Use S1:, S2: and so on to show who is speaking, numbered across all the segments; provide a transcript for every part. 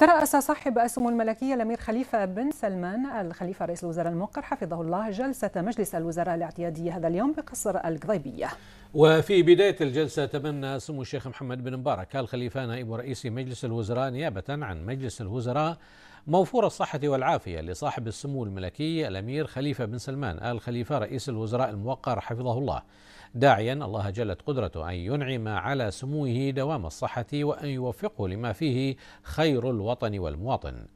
S1: ترأس صاحب السمو الملكية الأمير خليفة بن سلمان الخليفة رئيس الوزراء الموقر حفظه الله جلسة مجلس الوزراء الاعتيادي هذا اليوم بقصر القضيبية
S2: وفي بداية الجلسة تبنى سمو الشيخ محمد بن مبارك آل خليفة نائب رئيس مجلس الوزراء نيابة عن مجلس الوزراء موفور الصحة والعافية لصاحب السمو الملكي الأمير خليفة بن سلمان آل خليفة رئيس الوزراء الموقر حفظه الله داعيا الله جلت قدرته أن ينعم على سموه دوام الصحة وأن يوفقه لما فيه خير الوطن والمواطن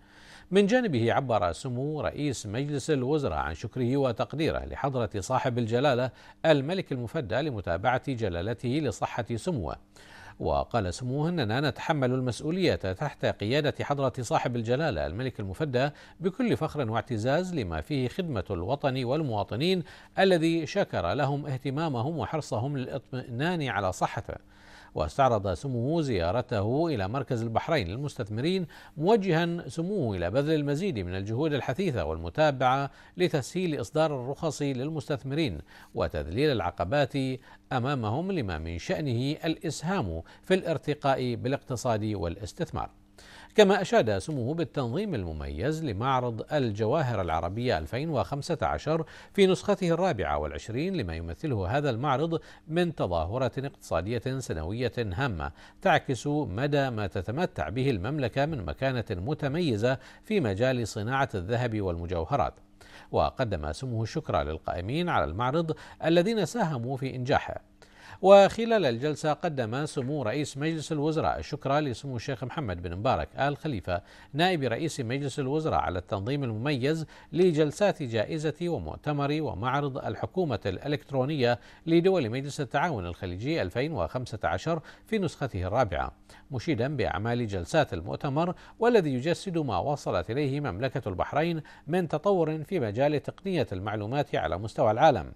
S2: من جانبه عبر سمو رئيس مجلس الوزراء عن شكره وتقديره لحضرة صاحب الجلالة الملك المفدى لمتابعة جلالته لصحة سموه وقال سموه أننا نتحمل المسؤولية تحت قيادة حضرة صاحب الجلالة الملك المفدى بكل فخر واعتزاز لما فيه خدمة الوطن والمواطنين الذي شكر لهم اهتمامهم وحرصهم للإطمئنان على صحته واستعرض سموه زيارته إلى مركز البحرين للمستثمرين موجها سموه إلى بذل المزيد من الجهود الحثيثة والمتابعة لتسهيل إصدار الرخص للمستثمرين وتذليل العقبات أمامهم لما من شأنه الإسهام في الارتقاء بالاقتصاد والاستثمار كما أشاد سموه بالتنظيم المميز لمعرض الجواهر العربية 2015 في نسخته الرابعة والعشرين لما يمثله هذا المعرض من تظاهرة اقتصادية سنوية هامة تعكس مدى ما تتمتع به المملكة من مكانة متميزة في مجال صناعة الذهب والمجوهرات وقدم سموه الشكر للقائمين على المعرض الذين ساهموا في إنجاحه وخلال الجلسة قدم سمو رئيس مجلس الوزراء الشكر لسمو الشيخ محمد بن مبارك آل خليفة نائب رئيس مجلس الوزراء على التنظيم المميز لجلسات جائزة ومؤتمر ومعرض الحكومة الإلكترونية لدول مجلس التعاون الخليجي 2015 في نسخته الرابعة مشيدا بأعمال جلسات المؤتمر والذي يجسد ما وصلت إليه مملكة البحرين من تطور في مجال تقنية المعلومات على مستوى العالم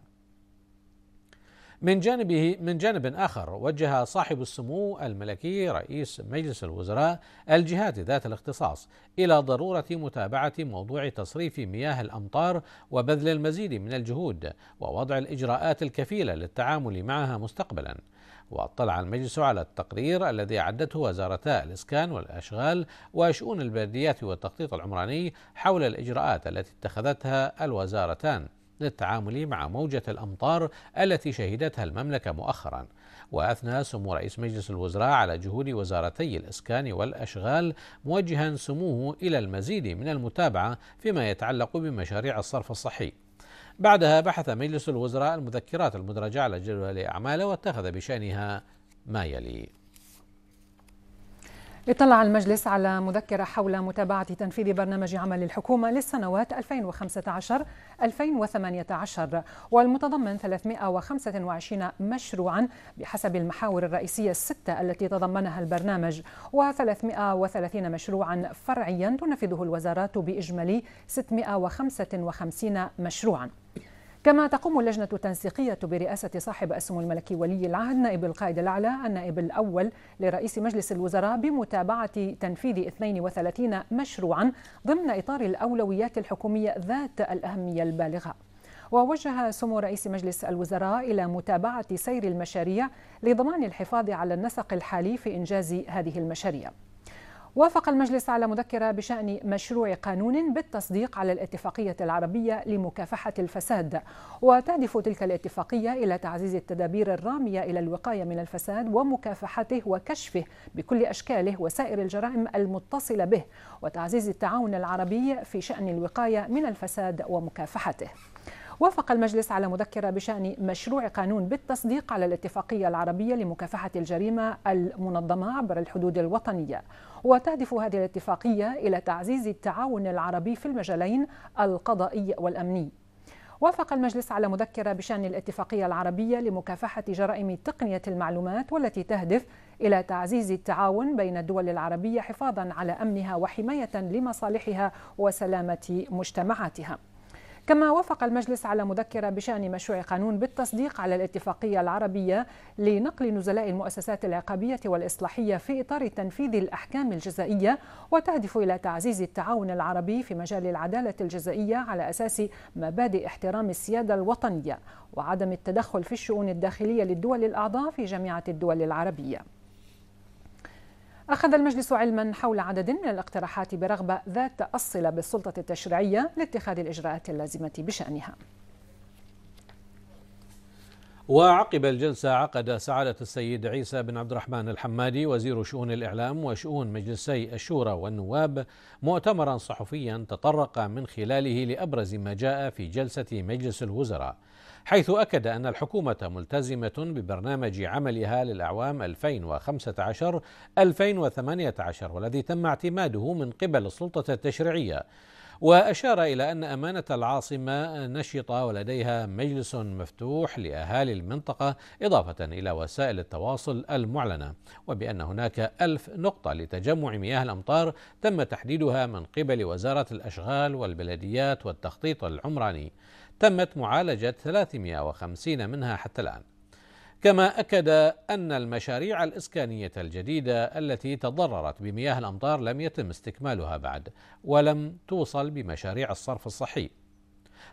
S2: من جانبه من جانب آخر وجه صاحب السمو الملكي رئيس مجلس الوزراء الجهات ذات الاختصاص إلى ضرورة متابعة موضوع تصريف مياه الأمطار وبذل المزيد من الجهود ووضع الإجراءات الكفيلة للتعامل معها مستقبلا واطلع المجلس على التقرير الذي أعدته وزارتا الإسكان والأشغال وشؤون البلديات والتخطيط العمراني حول الإجراءات التي اتخذتها الوزارتان للتعامل مع موجة الأمطار التي شهدتها المملكة مؤخرا وأثنى سمو رئيس مجلس الوزراء على جهود وزارتي الإسكان والأشغال موجها سموه إلى المزيد من المتابعة فيما يتعلق بمشاريع الصرف الصحي بعدها بحث مجلس الوزراء المذكرات المدرجة على جدول أعماله واتخذ بشأنها ما يلي
S1: اطلع المجلس على مذكرة حول متابعة تنفيذ برنامج عمل الحكومة للسنوات 2015-2018 والمتضمن 325 مشروعا بحسب المحاور الرئيسية الستة التي تضمنها البرنامج و330 مشروعا فرعيا تنفذه الوزارات بإجمالي 655 مشروعا كما تقوم اللجنة التنسيقية برئاسة صاحب السمو الملكي ولي العهد نائب القائد الأعلى النائب الأول لرئيس مجلس الوزراء بمتابعة تنفيذ 32 مشروعا ضمن إطار الأولويات الحكومية ذات الأهمية البالغة ووجه سمو رئيس مجلس الوزراء إلى متابعة سير المشاريع لضمان الحفاظ على النسق الحالي في إنجاز هذه المشاريع وافق المجلس على مذكرة بشأن مشروع قانون بالتصديق على الاتفاقية العربية لمكافحة الفساد وتهدف تلك الاتفاقية إلى تعزيز التدابير الرامية إلى الوقاية من الفساد ومكافحته وكشفه بكل أشكاله وسائر الجرائم المتصلة به وتعزيز التعاون العربي في شأن الوقاية من الفساد ومكافحته وافق المجلس على مذكرة بشأن مشروع قانون بالتصديق على الاتفاقية العربية لمكافحة الجريمة المنظمة عبر الحدود الوطنية وتهدف هذه الاتفاقية إلى تعزيز التعاون العربي في المجالين القضائي والأمني وافق المجلس على مذكرة بشأن الاتفاقية العربية لمكافحة جرائم تقنية المعلومات والتي تهدف إلى تعزيز التعاون بين الدول العربية حفاظا على أمنها وحماية لمصالحها وسلامة مجتمعاتها. كما وافق المجلس على مذكرة بشأن مشروع قانون بالتصديق على الاتفاقية العربية لنقل نزلاء المؤسسات العقابية والإصلاحية في إطار تنفيذ الأحكام الجزائية وتهدف إلى تعزيز التعاون العربي في مجال العدالة الجزائية على أساس مبادئ احترام السيادة الوطنية وعدم التدخل في الشؤون الداخلية للدول الأعضاء في جامعة الدول العربية أخذ المجلس علما حول عدد من الاقتراحات برغبة ذات الصلة بالسلطة التشريعية لاتخاذ الإجراءات اللازمة بشأنها
S2: وعقب الجلسة عقد سعادة السيد عيسى بن عبد الرحمن الحمادي وزير شؤون الإعلام وشؤون مجلسي الشورى والنواب مؤتمرا صحفيا تطرق من خلاله لأبرز ما جاء في جلسة مجلس الوزراء حيث أكد أن الحكومة ملتزمة ببرنامج عملها للأعوام 2015 2018 والذي تم اعتماده من قبل السلطة التشريعية وأشار إلى أن أمانة العاصمة نشطة ولديها مجلس مفتوح لأهالي المنطقة إضافة إلى وسائل التواصل المعلنة وبأن هناك ألف نقطة لتجمع مياه الأمطار تم تحديدها من قبل وزارة الأشغال والبلديات والتخطيط العمراني تمت معالجة 350 منها حتى الآن كما اكد ان المشاريع الاسكانيه الجديده التي تضررت بمياه الامطار لم يتم استكمالها بعد ولم توصل بمشاريع الصرف الصحي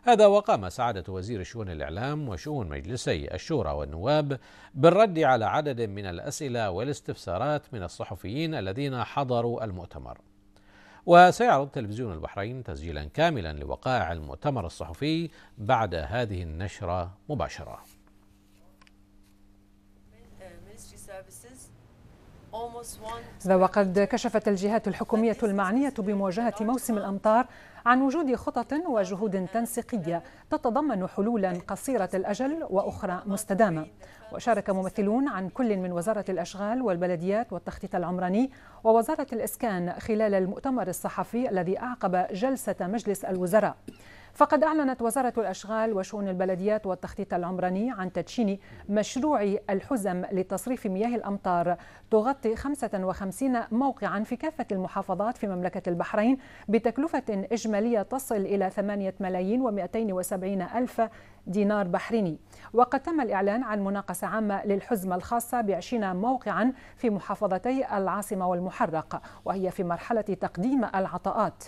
S2: هذا وقام سعادة وزير شؤون الإعلام وشؤون مجلسي الشورى والنواب بالرد على عدد من الأسئلة والاستفسارات من الصحفيين الذين حضروا المؤتمر. وسيعرض تلفزيون البحرين تسجيلا كاملا لوقائع المؤتمر الصحفي بعد هذه النشرة مباشرة.
S1: ذا وقد كشفت الجهات الحكومية المعنية بمواجهة موسم الأمطار عن وجود خطط وجهود تنسيقية تتضمن حلولا قصيرة الأجل وأخرى مستدامة وشارك ممثلون عن كل من وزارة الأشغال والبلديات والتخطيط العمراني ووزارة الإسكان خلال المؤتمر الصحفي الذي أعقب جلسة مجلس الوزراء فقد أعلنت وزارة الأشغال وشؤون البلديات والتخطيط العمراني عن تدشين مشروع الحزم لتصريف مياه الأمطار تغطي 55 موقعا في كافة المحافظات في مملكة البحرين بتكلفة إجمالية تصل إلى 8 ملايين و270 ألف دينار بحريني وقد تم الإعلان عن مناقصة عامة للحزمة الخاصة بعشرين موقعا في محافظتي العاصمة والمحرق وهي في مرحلة تقديم العطاءات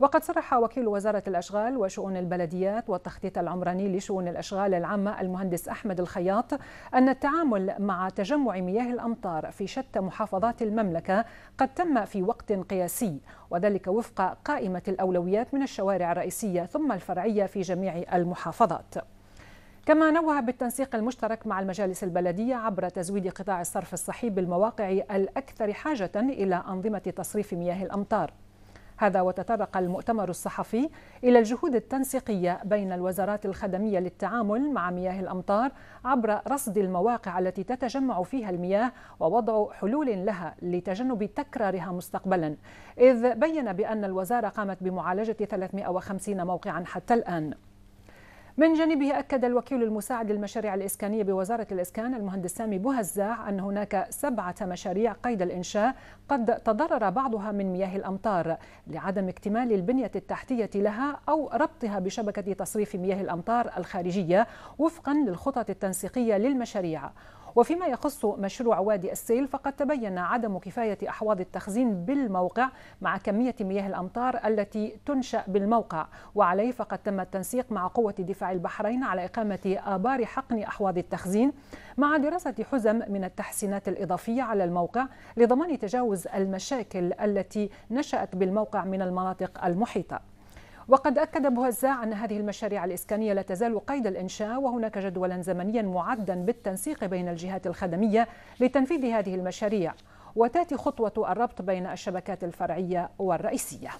S1: وقد صرح وكيل وزارة الأشغال وشؤون البلديات والتخطيط العمراني لشؤون الأشغال العامة المهندس أحمد الخياط أن التعامل مع تجمع مياه الأمطار في شتى محافظات المملكة قد تم في وقت قياسي وذلك وفق قائمة الأولويات من الشوارع الرئيسية ثم الفرعية في جميع المحافظات. كما نوه بالتنسيق المشترك مع المجالس البلدية عبر تزويد قطاع الصرف الصحي بالمواقع الأكثر حاجة إلى أنظمة تصريف مياه الأمطار هذا وتطرق المؤتمر الصحفي إلى الجهود التنسيقية بين الوزارات الخدمية للتعامل مع مياه الأمطار عبر رصد المواقع التي تتجمع فيها المياه ووضع حلول لها لتجنب تكرارها مستقبلا إذ بين بأن الوزارة قامت بمعالجة 350 موقعا حتى الآن من جانبه أكد الوكيل المساعد للمشاريع الإسكانية بوزارة الإسكان المهندس سامي بوهزاع أن هناك سبعة مشاريع قيد الإنشاء قد تضرر بعضها من مياه الأمطار لعدم اكتمال البنية التحتية لها أو ربطها بشبكة تصريف مياه الأمطار الخارجية وفقا للخطط التنسيقية للمشاريع وفيما يخص مشروع وادي السيل فقد تبين عدم كفاية أحواض التخزين بالموقع مع كمية مياه الأمطار التي تنشأ بالموقع وعليه فقد تم التنسيق مع قوة دفاع البحرين على إقامة آبار حقن أحواض التخزين مع دراسة حزم من التحسينات الإضافية على الموقع لضمان تجاوز المشاكل التي نشأت بالموقع من المناطق المحيطة وقد أكد بوزاع أن هذه المشاريع الإسكانية لا تزال قيد الإنشاء وهناك جدولا زمنيا معدا بالتنسيق بين الجهات الخدمية لتنفيذ هذه المشاريع وتأتي خطوة الربط بين الشبكات الفرعية والرئيسية